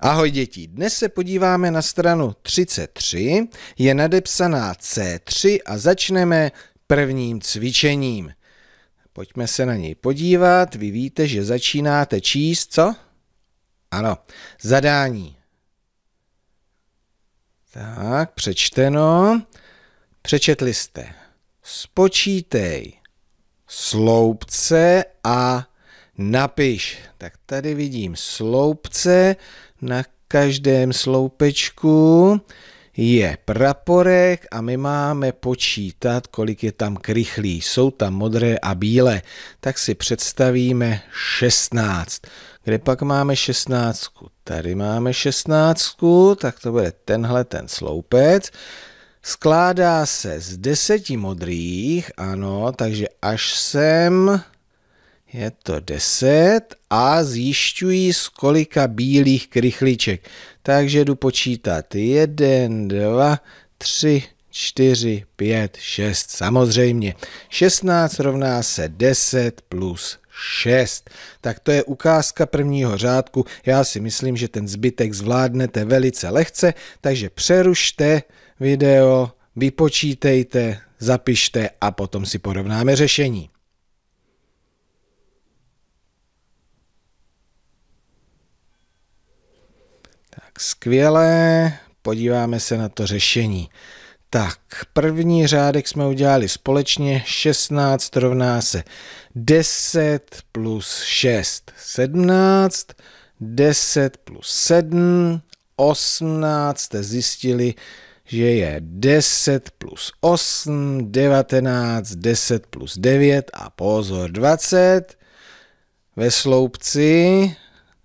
Ahoj děti, dnes se podíváme na stranu 33, je nadepsaná C3 a začneme prvním cvičením. Pojďme se na něj podívat, vy víte, že začínáte číst, co? Ano, zadání. Tak, přečteno. Přečetli jste. Spočítej sloupce a napiš. Tak tady vidím sloupce, na každém sloupečku je praporek a my máme počítat, kolik je tam krychlí. Jsou tam modré a bílé. Tak si představíme 16. Kde pak máme 16? Tady máme 16, tak to bude tenhle ten sloupec. Skládá se z deseti modrých, ano, takže až sem je to 10 a zjišťuji, z kolika bílých krychliček. Takže jdu počítat 1, 2, 3, 4, 5, 6. Samozřejmě 16 rovná se 10 plus 6. Tak to je ukázka prvního řádku. Já si myslím, že ten zbytek zvládnete velice lehce, takže přerušte video, vypočítejte, zapište a potom si porovnáme řešení. skvělé, podíváme se na to řešení. Tak, první řádek jsme udělali společně, 16 rovná se 10 plus 6, 17, 10 plus 7, 18 jste zjistili, že je 10 plus 8, 19, 10 plus 9 a pozor 20. Ve sloupci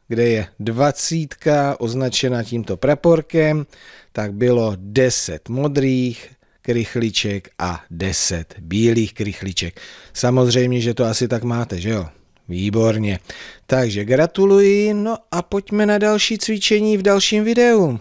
kde je dvacítka označena tímto praporkem, tak bylo 10 modrých krychliček a 10 bílých krychliček. Samozřejmě, že to asi tak máte, že jo? Výborně. Takže gratuluji, no a pojďme na další cvičení v dalším videu.